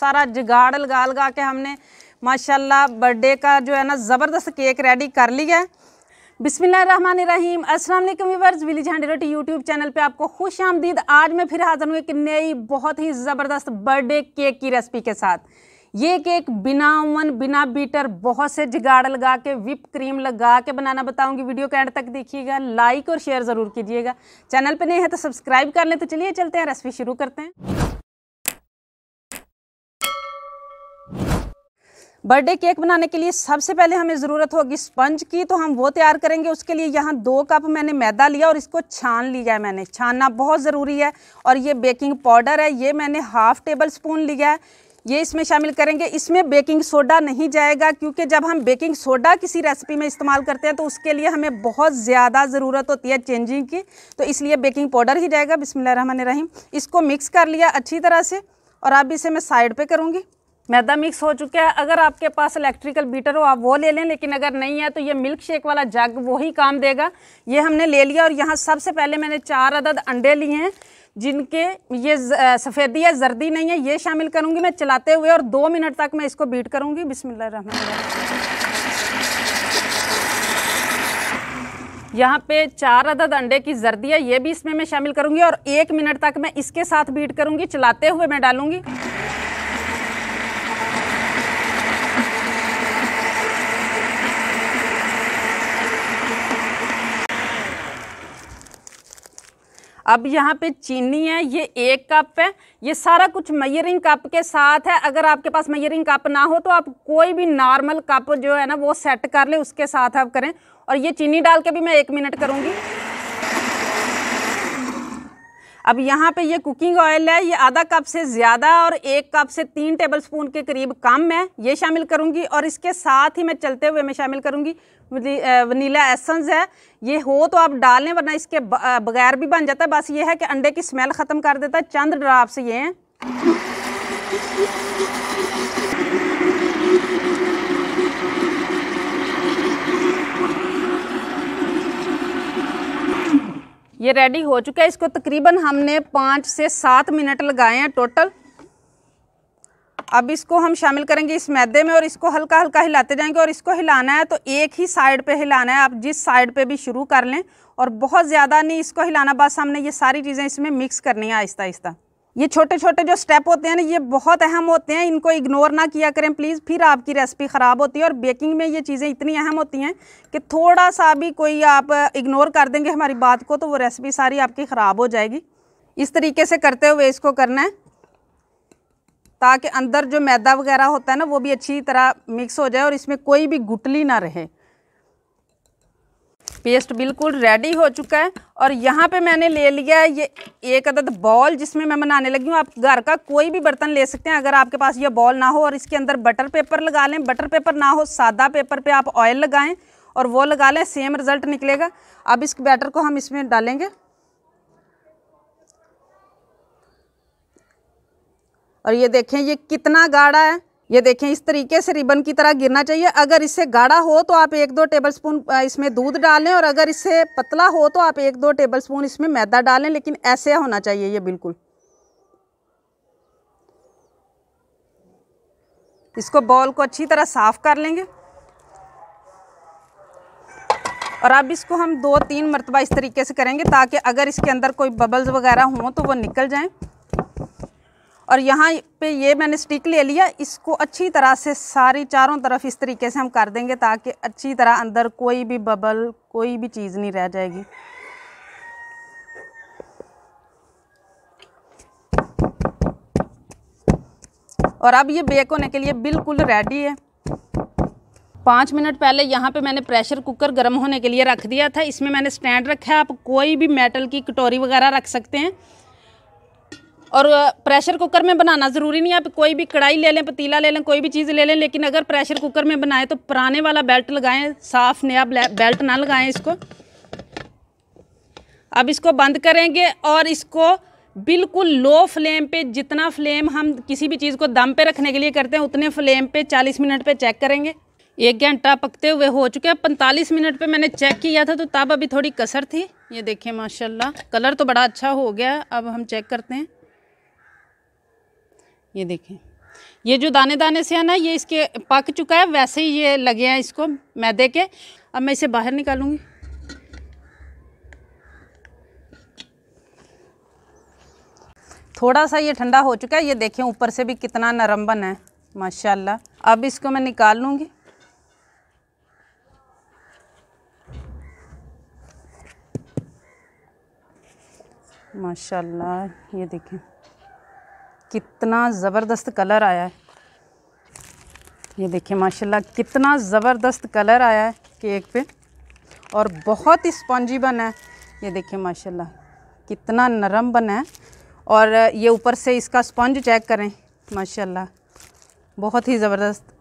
सारा जुगाड़ लगा लगा के हमने माशाल्लाह बर्थडे का जो है ना ज़बरदस्त केक रेडी कर लिया है बिसमीम अस्सलाम वालेकुम व्यूवर्स विली झंडी रोटी यूट्यूब चैनल पे आपको खुश आमदीद आज मैं फिर हाजिर हूँ एक नई बहुत ही ज़बरदस्त बर्थडे केक की रेसिपी के साथ ये केक बिना ओवन बिना बीटर बहुत से जिगाड़ लगा के विप क्रीम लगा के बनाना बताऊंगी वीडियो के एंड तक देखिएगा लाइक और शेयर ज़रूर कीजिएगा चैनल पर नहीं है तो सब्सक्राइब कर लें तो चलिए चलते हैं रेसिपी शुरू करते हैं बर्थडे केक बनाने के लिए सबसे पहले हमें ज़रूरत होगी स्पंज की तो हम वो तैयार करेंगे उसके लिए यहाँ दो कप मैंने मैदा लिया और इसको छान लिया है मैंने छानना बहुत ज़रूरी है और ये बेकिंग पाउडर है ये मैंने हाफ़ टेबल स्पून लिया है ये इसमें शामिल करेंगे इसमें बेकिंग सोडा नहीं जाएगा क्योंकि जब हम बेकिंग सोडा किसी रेसिपी में इस्तेमाल करते हैं तो उसके लिए हमें बहुत ज़्यादा ज़रूरत होती है चेंजिंग की तो इसलिए बेकिंग पाउडर ही जाएगा बिसमिल्ल रहीम इसको मिक्स कर लिया अच्छी तरह से और अब इसे मैं साइड पर करूँगी मैदा मिक्स हो चुका है अगर आपके पास इलेक्ट्रिकल बीटर हो आप वो ले लें लेकिन अगर नहीं है तो ये मिल्क शेक वाला जग वही काम देगा ये हमने ले लिया और यहाँ सबसे पहले मैंने चार अदद अंडे लिए हैं जिनके ये सफ़ेदी है जर्दी नहीं है ये शामिल करूँगी मैं चलाते हुए और दो मिनट तक मैं इसको बीट करूँगी बिसमिल्ल यहाँ पे चार अदद अंडे की जर्दी है ये भी इसमें मैं शामिल करूँगी और एक मिनट तक मैं इसके साथ बीट करूँगी चलाते हुए मैं डालूँगी अब यहाँ पे चीनी है ये एक कप है ये सारा कुछ मयरिंग कप के साथ है अगर आपके पास मयरिंग कप ना हो तो आप कोई भी नॉर्मल कप जो है ना वो सेट कर ले उसके साथ आप करें और ये चीनी डाल के भी मैं एक मिनट करूँगी अब यहाँ पे ये कुकिंग ऑयल है ये आधा कप से ज़्यादा और एक कप से तीन टेबल स्पून के करीब कम है ये शामिल करूँगी और इसके साथ ही मैं चलते हुए मैं शामिल करूँगी वनीला एसेंस है ये हो तो आप डाल लें वरना इसके बगैर भी बन जाता है बस ये है कि अंडे की स्मेल ख़त्म कर देता है चंद ड्राप्स ये हैं ये रेडी हो चुका है इसको तकरीबन हमने पाँच से सात मिनट लगाए हैं टोटल अब इसको हम शामिल करेंगे इस मैदे में और इसको हल्का हल्का हिलाते जाएंगे और इसको हिलाना है तो एक ही साइड पे हिलाना है आप जिस साइड पे भी शुरू कर लें और बहुत ज़्यादा नहीं इसको हिलाना बस हमने ये सारी चीज़ें इसमें मिक्स करनी है आहिस्ता आहिस्ता ये छोटे छोटे जो स्टेप होते हैं ना ये बहुत अहम होते हैं इनको इग्नोर ना किया करें प्लीज़ फिर आपकी रेसिपी ख़राब होती है और बेकिंग में ये चीज़ें इतनी अहम होती हैं कि थोड़ा सा भी कोई आप इग्नोर कर देंगे हमारी बात को तो वो रेसिपी सारी आपकी ख़राब हो जाएगी इस तरीके से करते हुए इसको करना है ताकि अंदर जो मैदा वगैरह होता है ना वो भी अच्छी तरह मिक्स हो जाए और इसमें कोई भी गुटली ना रहे पेस्ट बिल्कुल रेडी हो चुका है और यहाँ पे मैंने ले लिया है ये एक अदद बॉल जिसमें मैं बनाने लगी हूँ आप घर का कोई भी बर्तन ले सकते हैं अगर आपके पास ये बॉल ना हो और इसके अंदर बटर पेपर लगा लें बटर पेपर ना हो सादा पेपर पे आप ऑयल लगाएं और वो लगा लें सेम रिज़ल्ट निकलेगा अब इस बैटर को हम इसमें डालेंगे और ये देखें ये कितना गाढ़ा है ये देखें इस तरीके से रिबन की तरह गिरना चाहिए अगर इससे गाढ़ा हो तो आप एक दो टेबलस्पून इसमें दूध डालें और अगर इससे पतला हो तो आप एक दो टेबलस्पून इसमें मैदा डालें लेकिन ऐसे होना चाहिए ये बिल्कुल इसको बॉल को अच्छी तरह साफ़ कर लेंगे और अब इसको हम दो तीन मरतबा इस तरीके से करेंगे ताकि अगर इसके अंदर कोई बबल्स वगैरह हों तो वो निकल जाएं और यहाँ पे ये मैंने स्टिक ले लिया इसको अच्छी तरह से सारी चारों तरफ इस तरीके से हम कर देंगे ताकि अच्छी तरह अंदर कोई भी बबल कोई भी चीज़ नहीं रह जाएगी और अब ये बेक होने के लिए बिल्कुल रेडी है पाँच मिनट पहले यहाँ पे मैंने प्रेशर कुकर गर्म होने के लिए रख दिया था इसमें मैंने स्टैंड रखा है आप कोई भी मेटल की कटोरी वगैरह रख सकते हैं और प्रेशर कुकर में बनाना ज़रूरी नहीं आप कोई भी कढ़ाई ले लें पतीला ले लें कोई भी चीज़ ले लें लेकिन अगर प्रेशर कुकर में बनाएं तो पुराने वाला बेल्ट लगाएं साफ़ नया बेल्ट ना लगाएं इसको अब इसको बंद करेंगे और इसको बिल्कुल लो फ्लेम पे जितना फ्लेम हम किसी भी चीज़ को दम पे रखने के लिए करते हैं उतने फ्लेम पे 40 मिनट पे चेक करेंगे एक घंटा पकते हुए हो चुके हैं पैंतालीस मिनट पे मैंने चेक किया था तो तब अभी थोड़ी कसर थी ये देखिए माशाल्लाह कलर तो बड़ा अच्छा हो गया अब हम चेक करते हैं ये देखें ये जो दाने दाने से है ना ये इसके पक चुका है वैसे ही ये लगे हैं इसको मैदे के अब मैं इसे बाहर निकालूंगी थोड़ा सा ये ठंडा हो चुका है ये देखें ऊपर से भी कितना नरम बन है माशाल्लाह अब इसको मैं निकाल लूंगी माशाल्लाह ये देखें कितना ज़बरदस्त कलर आया है ये देखिए माशाल्लाह कितना ज़बरदस्त कलर आया है केक पे और बहुत ही स्पॉन्जी बना है ये देखिए माशाल्लाह कितना नरम बना है और ये ऊपर से इसका स्पंज चेक करें माशाल्लाह बहुत ही ज़बरदस्त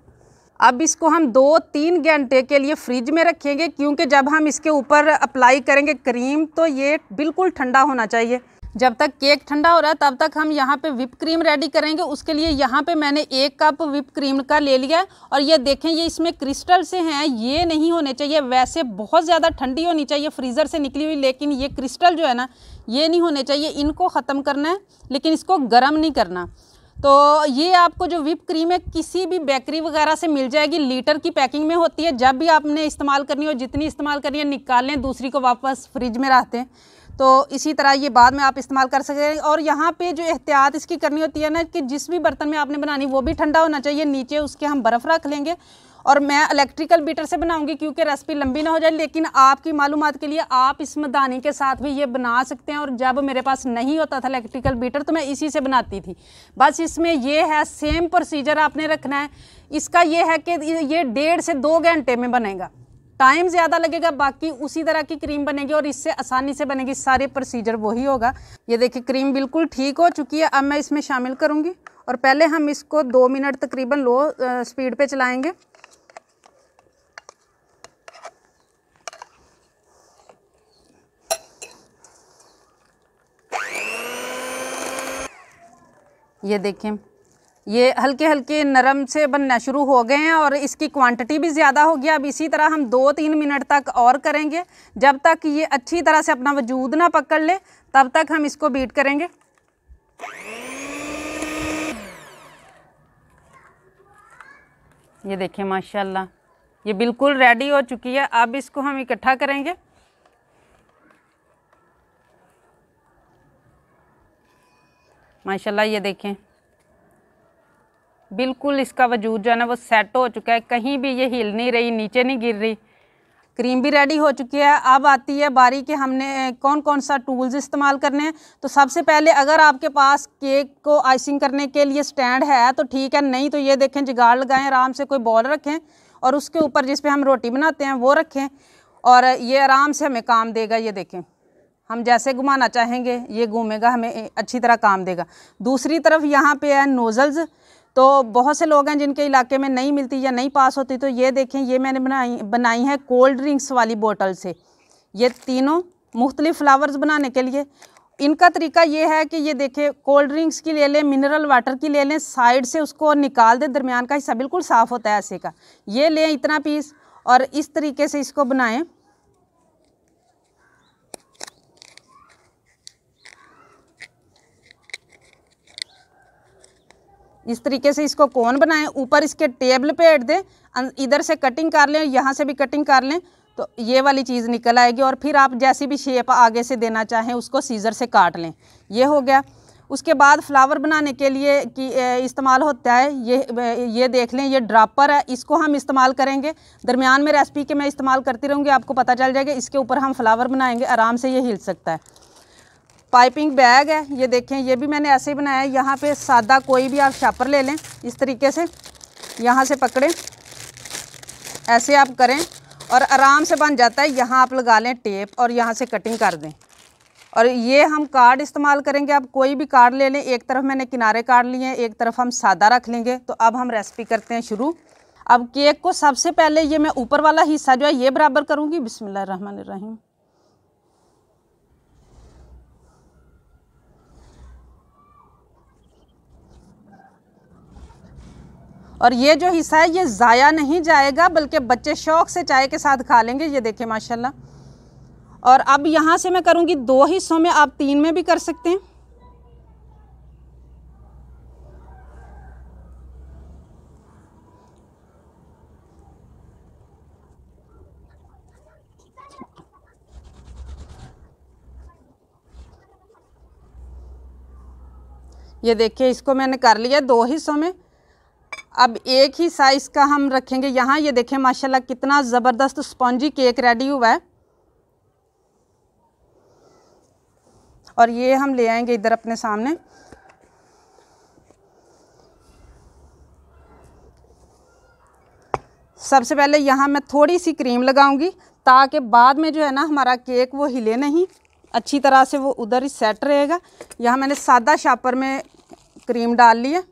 अब इसको हम दो तीन घंटे के लिए फ्रिज में रखेंगे क्योंकि जब हम इसके ऊपर अप्लाई करेंगे क्रीम तो ये बिल्कुल ठंडा होना चाहिए जब तक केक ठंडा हो रहा है तब तक हम यहाँ पे विप क्रीम रेडी करेंगे उसके लिए यहाँ पे मैंने एक कप विप क्रीम का ले लिया और ये देखें ये इसमें क्रिस्टल से हैं ये नहीं होने चाहिए वैसे बहुत ज़्यादा ठंडी होनी चाहिए फ्रीज़र से निकली हुई लेकिन ये क्रिस्टल जो है ना ये नहीं होने चाहिए इनको ख़त्म करना है लेकिन इसको गर्म नहीं करना तो ये आपको जो विप क्रीम है किसी भी बेकरी वगैरह से मिल जाएगी लीटर की पैकिंग में होती है जब भी आपने इस्तेमाल करनी हो जितनी इस्तेमाल करनी है निकालें दूसरी को वापस फ्रिज में रहते हैं तो इसी तरह ये बाद में आप इस्तेमाल कर सकते हैं और यहाँ पे जो एहतियात इसकी करनी होती है ना कि जिस भी बर्तन में आपने बनानी वो भी ठंडा होना चाहिए नीचे उसके हम बर्फ़ रख लेंगे और मैं इलेक्ट्रिकल बीटर से बनाऊंगी क्योंकि रेसिपी लंबी ना हो जाए लेकिन आपकी मालूम के लिए आप इस मदानी के साथ भी ये बना सकते हैं और जब मेरे पास नहीं होता था इलेक्ट्रिकल बीटर तो मैं इसी से बनाती थी बस इसमें ये है सेम प्रोसीजर आपने रखना है इसका ये है कि ये डेढ़ से दो घंटे में बनेगा टाइम ज़्यादा लगेगा बाकी उसी तरह की क्रीम बनेगी और इससे आसानी से बनेगी सारे प्रोसीजर वही होगा ये देखिए क्रीम बिल्कुल ठीक हो चुकी है अब मैं इसमें शामिल करूँगी और पहले हम इसको दो मिनट तकरीबन लो स्पीड पर चलाएंगे ये देखें ये हल्के हल्के नरम से बनना शुरू हो गए हैं और इसकी क्वांटिटी भी ज़्यादा हो गया अब इसी तरह हम दो तीन मिनट तक और करेंगे जब तक ये अच्छी तरह से अपना वजूद ना पकड़ ले तब तक हम इसको बीट करेंगे ये देखिए माशाल्लाह ये बिल्कुल रेडी हो चुकी है अब इसको हम इकट्ठा करेंगे माशाल्लाह ये देखें बिल्कुल इसका वजूद जो है ना वो सेट हो चुका है कहीं भी ये हिल नहीं रही नीचे नहीं गिर रही क्रीम भी रेडी हो चुकी है अब आती है बारी के हमने कौन कौन सा टूल्स इस्तेमाल करने हैं तो सबसे पहले अगर आपके पास केक को आइसिंग करने के लिए स्टैंड है तो ठीक है नहीं तो ये देखें जिगाड़ लगाएं आराम से कोई बॉल रखें और उसके ऊपर जिस पे हम रोटी बनाते हैं वो रखें और ये आराम से हमें काम देगा ये देखें हम जैसे घुमाना चाहेंगे ये घूमेगा हमें अच्छी तरह काम देगा दूसरी तरफ यहाँ पर है नोज़ल्स तो बहुत से लोग हैं जिनके इलाके में नहीं मिलती या नहीं पास होती तो ये देखें ये मैंने बनाई बनाई है कोल्ड ड्रिंक्स वाली बोतल से ये तीनों मुख्तलिफ़ फ्लावर्स बनाने के लिए इनका तरीका ये है कि ये देखें कोल्ड ड्रिंक्स की ले लें मिनरल वाटर की ले लें साइड से उसको निकाल दें दरमियान का हिस्सा बिल्कुल साफ़ होता है ऐसे का ये लें इतना पीस और इस तरीके से इसको बनाएँ इस तरीके से इसको कोन बनाएं ऊपर इसके टेबल पे ऐड दें अं, इधर से कटिंग कर लें यहाँ से भी कटिंग कर लें तो ये वाली चीज़ निकल आएगी और फिर आप जैसी भी शेप आगे से देना चाहें उसको सीज़र से काट लें ये हो गया उसके बाद फ्लावर बनाने के लिए कि इस्तेमाल होता है ये ये देख लें ये ड्रापर है इसको हम इस्तेमाल करेंगे दरमियान में रेसिपी के मैं इस्तेमाल करती रहूँगी आपको पता चल जाएगा इसके ऊपर हम फ्लावर बनाएंगे आराम से ये हिल सकता है पाइपिंग बैग है ये देखें ये भी मैंने ऐसे ही बनाया है यहाँ पे सादा कोई भी आप शापर ले लें इस तरीके से यहाँ से पकड़ें ऐसे आप करें और आराम से बन जाता है यहाँ आप लगा लें टेप और यहाँ से कटिंग कर दें और ये हम कार्ड इस्तेमाल करेंगे आप कोई भी कार्ड ले लें एक तरफ मैंने किनारे कार्ड लिए हैं एक तरफ हम सादा रख लेंगे तो अब हम रेसिपी करते हैं शुरू अब केक को सबसे पहले ये मैं ऊपर वाला हिस्सा जो है ये बराबर करूँगी बिसमिल्लर और ये जो हिस्सा है ये ज़ाया नहीं जाएगा बल्कि बच्चे शौक से चाय के साथ खा लेंगे ये देखें माशाल्लाह और अब यहाँ से मैं करूँगी दो हिस्सों में आप तीन में भी कर सकते हैं ये देखिए इसको मैंने कर लिया दो हिस्सों में अब एक ही साइज़ का हम रखेंगे यहाँ ये देखें माशाल्लाह कितना ज़बरदस्त स्पॉन्जी केक रेडी हुआ है और ये हम ले आएंगे इधर अपने सामने सबसे पहले यहाँ मैं थोड़ी सी क्रीम लगाऊंगी ताकि बाद में जो है ना हमारा केक वो हिले नहीं अच्छी तरह से वो उधर ही सेट रहेगा यहाँ मैंने सादा शापर में क्रीम डाल ली है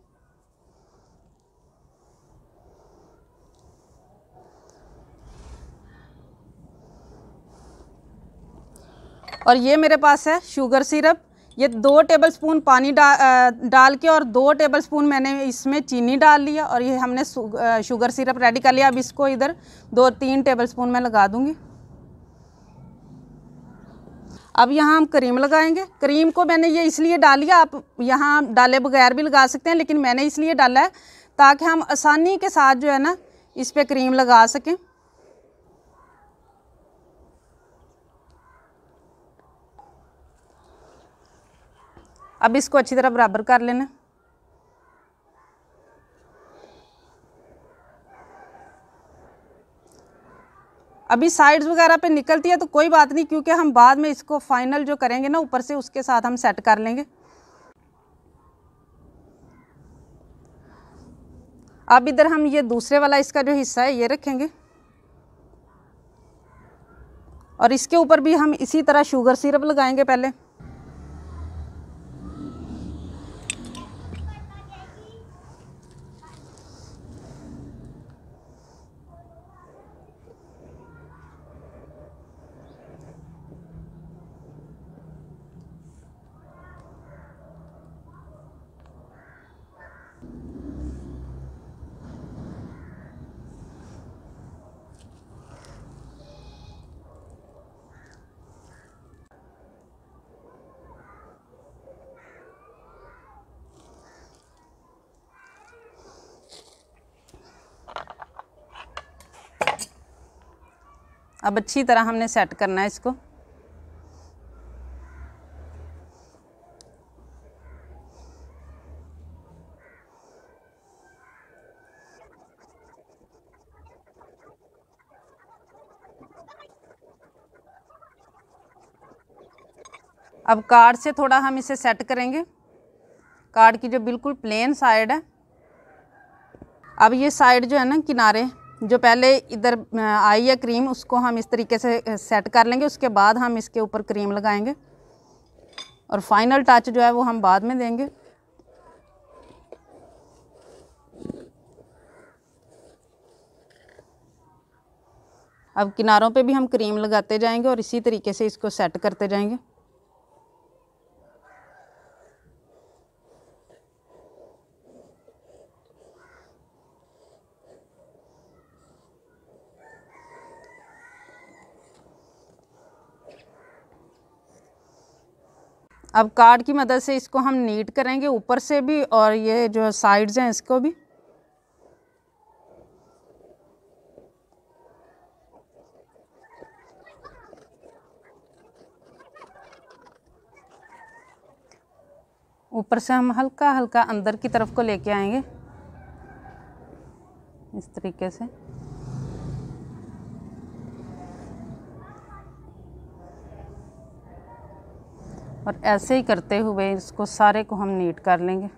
और ये मेरे पास है शुगर सिरप ये दो टेबलस्पून पानी डा, डाल के और दो टेबलस्पून मैंने इसमें चीनी डाल लिया और ये हमने शुगर सिरप रेडी कर लिया अब इसको इधर दो तीन टेबलस्पून मैं लगा दूँगी अब यहाँ हम क्रीम लगाएंगे क्रीम को मैंने ये इसलिए डाली आप यहाँ डाले बगैर भी लगा सकते हैं लेकिन मैंने इसलिए डाला है ताकि हम आसानी के साथ जो है ना इस पर क्रीम लगा सकें अब इसको अच्छी तरह बराबर कर लेना अभी साइड्स वगैरह पे निकलती है तो कोई बात नहीं क्योंकि हम बाद में इसको फाइनल जो करेंगे ना ऊपर से उसके साथ हम सेट कर लेंगे अब इधर हम ये दूसरे वाला इसका जो हिस्सा है ये रखेंगे और इसके ऊपर भी हम इसी तरह शुगर सिरप लगाएंगे पहले अब अच्छी तरह हमने सेट करना है इसको अब कार्ड से थोड़ा हम इसे सेट करेंगे कार्ड की जो बिल्कुल प्लेन साइड है अब ये साइड जो है ना किनारे जो पहले इधर आई है क्रीम उसको हम इस तरीके से सेट कर लेंगे उसके बाद हम इसके ऊपर क्रीम लगाएंगे और फाइनल टच जो है वो हम बाद में देंगे अब किनारों पे भी हम क्रीम लगाते जाएंगे और इसी तरीके से इसको सेट करते जाएंगे अब कार्ड की मदद से इसको हम नीट करेंगे ऊपर से भी और ये जो साइड्स हैं इसको भी ऊपर से हम हल्का हल्का अंदर की तरफ को लेके आएंगे इस तरीके से और ऐसे ही करते हुए इसको सारे को हम नीट कर लेंगे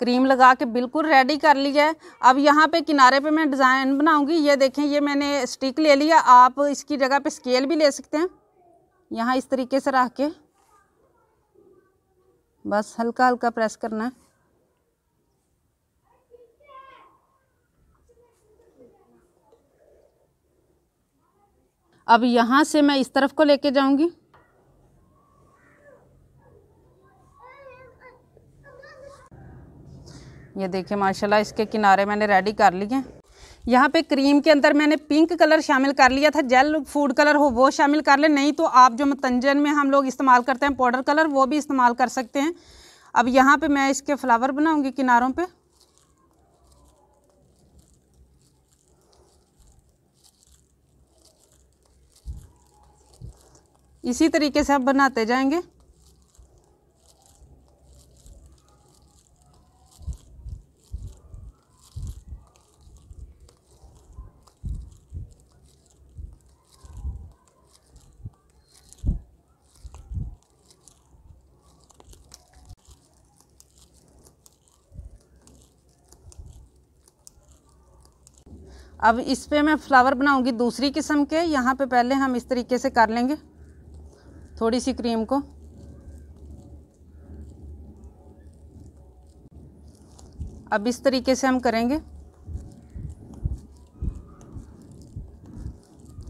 क्रीम लगा के बिल्कुल रेडी कर लिया है अब यहाँ पे किनारे पे मैं डिज़ाइन बनाऊंगी ये देखें ये मैंने स्टिक ले लिया आप इसकी जगह पे स्केल भी ले सकते हैं यहाँ इस तरीके से रख के बस हल्का हल्का प्रेस करना है अब यहाँ से मैं इस तरफ को लेके जाऊंगी ये देखिए माशाल्लाह इसके किनारे मैंने रेडी कर लिए यहाँ पे क्रीम के अंदर मैंने पिंक कलर शामिल कर लिया था जेल फूड कलर हो वो शामिल कर लें नहीं तो आप जो मतंजन में हम लोग इस्तेमाल करते हैं पाउडर कलर वो भी इस्तेमाल कर सकते हैं अब यहाँ पर मैं इसके फ्लावर बनाऊँगी किनारों पर इसी तरीके से आप बनाते जाएंगे अब इस पर मैं फ्लावर बनाऊंगी दूसरी किस्म के यहाँ पे पहले हम इस तरीके से कर लेंगे थोड़ी सी क्रीम को अब इस तरीके से हम करेंगे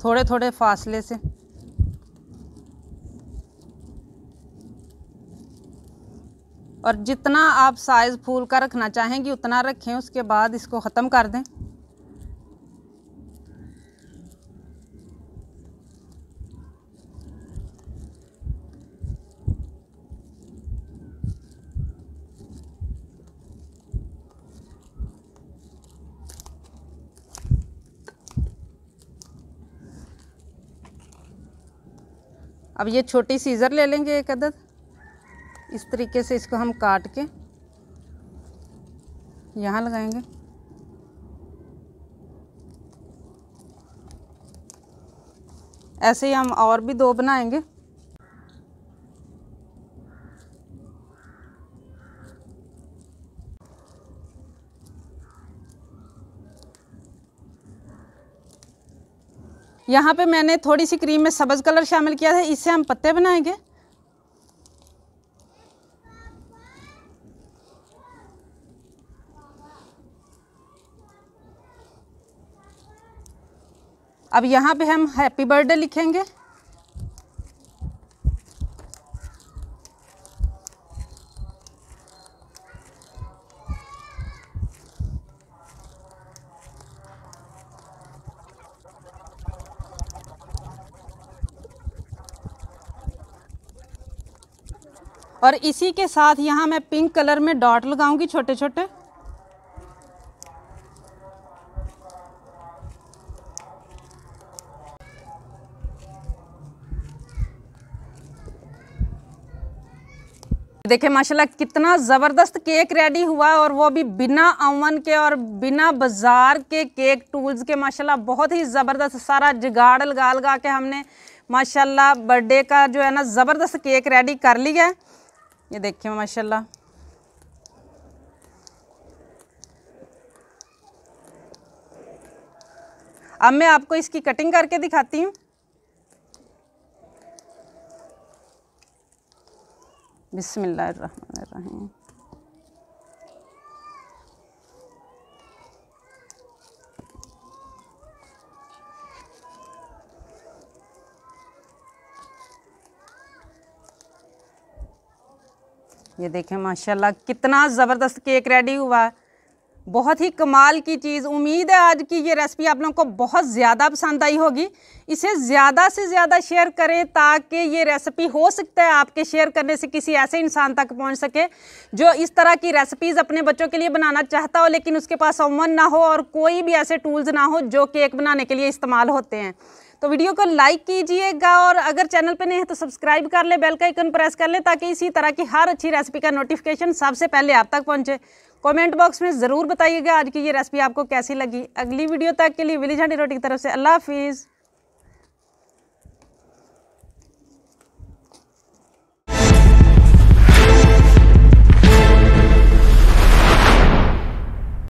थोड़े थोड़े फासले से और जितना आप साइज़ फूल का रखना चाहेंगी उतना रखें उसके बाद इसको ख़त्म कर दें अब ये छोटी सीज़र ले लेंगे एक अदद इस तरीके से इसको हम काट के यहाँ लगाएंगे ऐसे ही हम और भी दो बनाएंगे यहाँ पे मैंने थोड़ी सी क्रीम में सब्ज़ कलर शामिल किया था इससे हम पत्ते बनाएंगे अब यहाँ पे हम हैप्पी बर्थडे लिखेंगे और इसी के साथ यहाँ मैं पिंक कलर में डॉट लगाऊंगी छोटे छोटे देखे माशाल्लाह कितना ज़बरदस्त केक रेडी हुआ और वो भी बिना अवन के और बिना बाज़ार के केक टूल्स के माशाल्लाह बहुत ही ज़बरदस्त सारा जिगाड़ लगा लगा के हमने माशाल्लाह बर्थडे का जो है ना ज़बरदस्त केक रेडी कर लिया है ये देखिए माशाल्लाह अब मैं आपको इसकी कटिंग करके दिखाती हूँ बिसमीम ये देखें माशाल्लाह कितना ज़बरदस्त केक रेडी हुआ है बहुत ही कमाल की चीज़ उम्मीद है आज की ये रेसिपी आप लोगों को बहुत ज़्यादा पसंद आई होगी इसे ज़्यादा से ज़्यादा शेयर करें ताकि ये रेसिपी हो सकता है आपके शेयर करने से किसी ऐसे इंसान तक पहुंच सके जो इस तरह की रेसिपीज़ अपने बच्चों के लिए बनाना चाहता हो लेकिन उसके पास अमन ना हो और कोई भी ऐसे टूल्स ना हो जो केक बनाने के लिए इस्तेमाल होते हैं तो वीडियो को लाइक कीजिएगा और अगर चैनल पर नहीं है तो सब्सक्राइब कर ले बेल का आइकन प्रेस कर ले ताकि इसी तरह की हर अच्छी रेसिपी का नोटिफिकेशन सबसे पहले आप तक पहुँचे कमेंट बॉक्स में ज़रूर बताइएगा आज की ये रेसिपी आपको कैसी लगी अगली वीडियो तक के लिए विलीझांडी रोटी की तरफ से अल्लाह हाफिज़